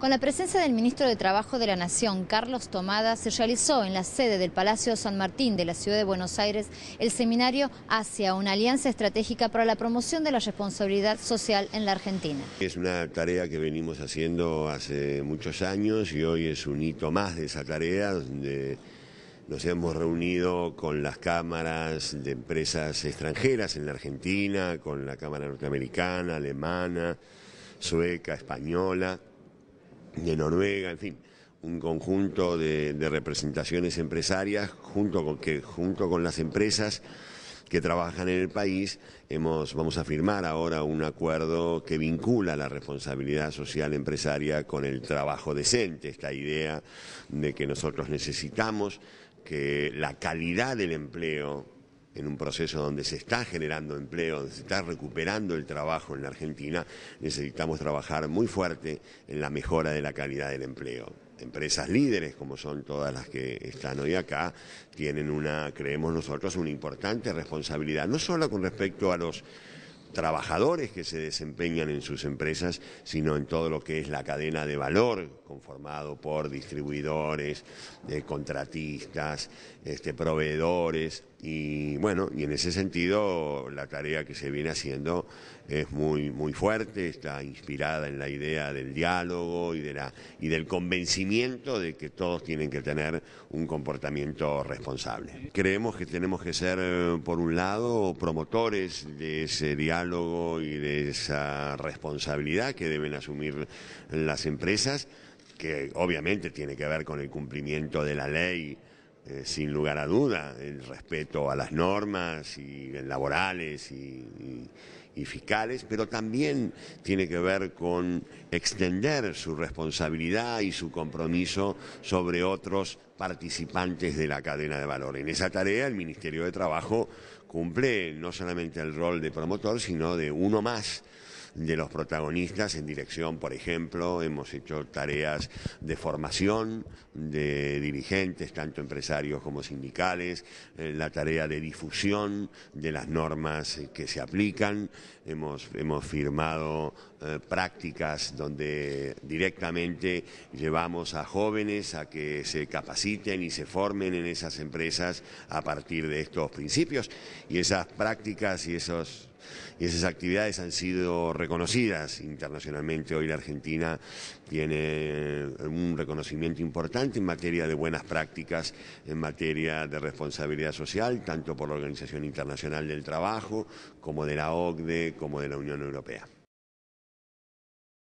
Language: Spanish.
Con la presencia del ministro de Trabajo de la Nación, Carlos Tomada, se realizó en la sede del Palacio San Martín de la Ciudad de Buenos Aires el seminario hacia una alianza estratégica para la promoción de la responsabilidad social en la Argentina. Es una tarea que venimos haciendo hace muchos años y hoy es un hito más de esa tarea donde nos hemos reunido con las cámaras de empresas extranjeras en la Argentina, con la Cámara Norteamericana, Alemana, Sueca, Española de Noruega, en fin, un conjunto de, representaciones empresarias junto con, que, junto con las empresas que trabajan en el país, hemos, vamos a firmar ahora un acuerdo que vincula la responsabilidad social empresaria con el trabajo decente, esta idea de que nosotros necesitamos que la calidad del empleo en un proceso donde se está generando empleo, donde se está recuperando el trabajo en la Argentina, necesitamos trabajar muy fuerte en la mejora de la calidad del empleo. Empresas líderes, como son todas las que están hoy acá, tienen una, creemos nosotros, una importante responsabilidad, no solo con respecto a los trabajadores que se desempeñan en sus empresas, sino en todo lo que es la cadena de valor conformado por distribuidores, eh, contratistas, este, proveedores, y bueno, y en ese sentido la tarea que se viene haciendo es muy, muy fuerte, está inspirada en la idea del diálogo y, de la, y del convencimiento de que todos tienen que tener un comportamiento responsable. Creemos que tenemos que ser, eh, por un lado, promotores de ese diálogo y de esa responsabilidad que deben asumir las empresas, que obviamente tiene que ver con el cumplimiento de la ley eh, sin lugar a duda, el respeto a las normas y laborales y, fiscales, pero también tiene que ver con extender su responsabilidad y su compromiso sobre otros participantes de la cadena de valor. En esa tarea el Ministerio de Trabajo cumple no solamente el rol de promotor, sino de uno más de los protagonistas en dirección, por ejemplo, hemos hecho tareas de formación de dirigentes, tanto empresarios como sindicales, eh, la tarea de difusión de las normas eh, que se aplican, hemos, firmado eh, prácticas donde directamente llevamos a jóvenes a que se capaciten y se formen en esas empresas a partir de estos principios y esas prácticas y esos y esas actividades han sido reconocidas internacionalmente. Hoy la Argentina tiene un reconocimiento importante en materia de buenas prácticas, en materia de responsabilidad social, tanto por la Organización Internacional del Trabajo como de la OCDE, como de la Unión Europea.